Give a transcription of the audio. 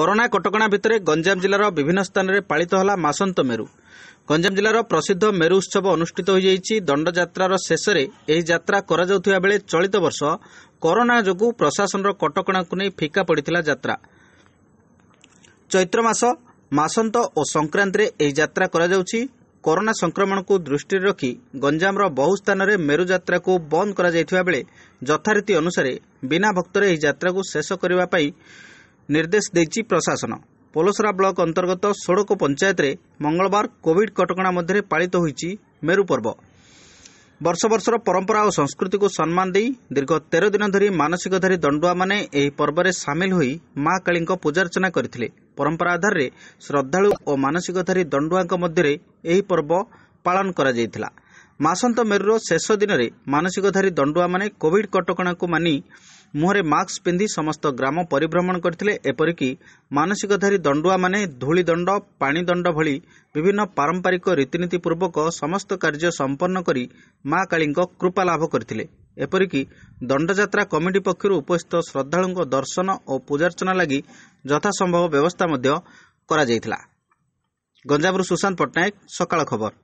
corona କଟକଣା ଭିତରେ ଗଞ୍ଜାମ ଜିଲ୍ଲାର ବିଭିନ୍ନ ସ୍ଥାନରେ ପାଳିତ ହେଲା ମାସନ୍ତ ମେରୁ ଗଞ୍ଜାମ ଜିଲ୍ଲାର ପ୍ରସିଦ୍ଧ ମେରୁ ଉତ୍ସବ ଅନୁଷ୍ଠିତ ହୋଇଯାଇଛି ଦଣ୍ଡଯାତ୍ରାର ଶେଷରେ ଏହି ଯାତ୍ରା କରାଯାଉଥିବା ବେଳେ ଚଳିତ ବର୍ଷ କରୋନା ଯୋଗୁଁ ପ୍ରଶାସନର କଟକଣାକୁ ନେଇ ଫିକା ପଡ଼ିଥିଲା ଯାତ୍ରା ଚୈତ୍ର ମାସ ମାସନ୍ତ ଓ ସଂକ୍ରାନ୍ତିରେ ଏହି ଯାତ୍ରା କରାଯାଉଛି କରୋନା ସଂକ୍ରମଣକୁ ଦୃଷ୍ଟିରେ ରଖି ଗଞ୍ଜାମର ବହୁ ସ୍ଥାନରେ ମେରୁ ଯାତ୍ରାକୁ ବନ୍ଦ କରାଯାଇଥିବା ବେଳେ ଯଥାରୀତି ଅନୁସାରେ ବିନା ଭକ୍ତରେ ଏହି ଯାତ୍ରାକୁ ଶେଷ କରିବା ପାଇଁ ନିର୍ଦ୍ଦେଶ ଦେଇଛି ପ୍ରଶାସନ ପୋଲସରା ବ୍ଲକ ଅନ୍ତର୍ଗତ ସୋଡ଼କ ପଞ୍ଚାୟତରେ ମଙ୍ଗଳବାର କୋଭିଡ୍ କଟକଣା ମଧ୍ୟରେ ପାଳିତ ହୋଇଛି ମେରୁ ପର୍ବ ବର୍ଷ ବର୍ଷର ପରମ୍ପରା ଓ ସଂସ୍କୃତିକୁ ସମ୍ମାନ ଦେଇ ଦୀର୍ଘ ତେର ଦିନ ଧରି ମାନସିକଧାରୀ ଦଣ୍ଡୁଆମାନେ ଏହି ପର୍ବରେ ସାମିଲ ହୋଇ ମା କାଳୀଙ୍କ ପୂଜାର୍ଚ୍ଚନା କରିଥିଲେ ପରମ୍ପରା ଆଧାରରେ ଶ୍ରଦ୍ଧାଳୁ ଓ ମାନସିକଧାରୀ ଦଣ୍ଡୁଆଙ୍କ ମଧ୍ୟରେ ଏହି ପର୍ବ ପାଳନ କରାଯାଇଥିଲା ମାସନ୍ତ ମେରୁର ଶେଷ ଦିନରେ ମାନସିକଧାରୀ ଦଣ୍ଡୁଆମାନେ କୋଭିଡ୍ କଟକଣାକୁ ମାନି ମୁହଁରେ ମାସ୍କ ପିନ୍ଧି ସମସ୍ତ ଗ୍ରାମ ପରିଭ୍ରମଣ କରିଥିଲେ ଏପରିକି ମାନସିକଧାରୀ ଦଣ୍ଡୁଆମାନେ ଧୂଳିଦଣ୍ଡ ପାଣିଦଣ୍ଡ ଭଳି ବିଭିନ୍ନ ପାରମ୍ପରିକ ରୀତିନୀତି ପୂର୍ବକ ସମସ୍ତ କାର୍ଯ୍ୟ ସମ୍ପନ୍ନ କରି ମା କାଳୀଙ୍କ କୃପା ଲାଭ କରିଥିଲେ ଏପରିକି ଦଣ୍ଡଯାତ୍ରା କମିଟି ପକ୍ଷରୁ ଉପସ୍ଥିତ ଶ୍ରଦ୍ଧାଳୁଙ୍କ ଦର୍ଶନ ଓ ପୂଜାର୍ଚ୍ଚନା ଲାଗି ଯଥାସମ୍ଭବ ବ୍ୟବସ୍ଥା କରାଯାଇଥିଲା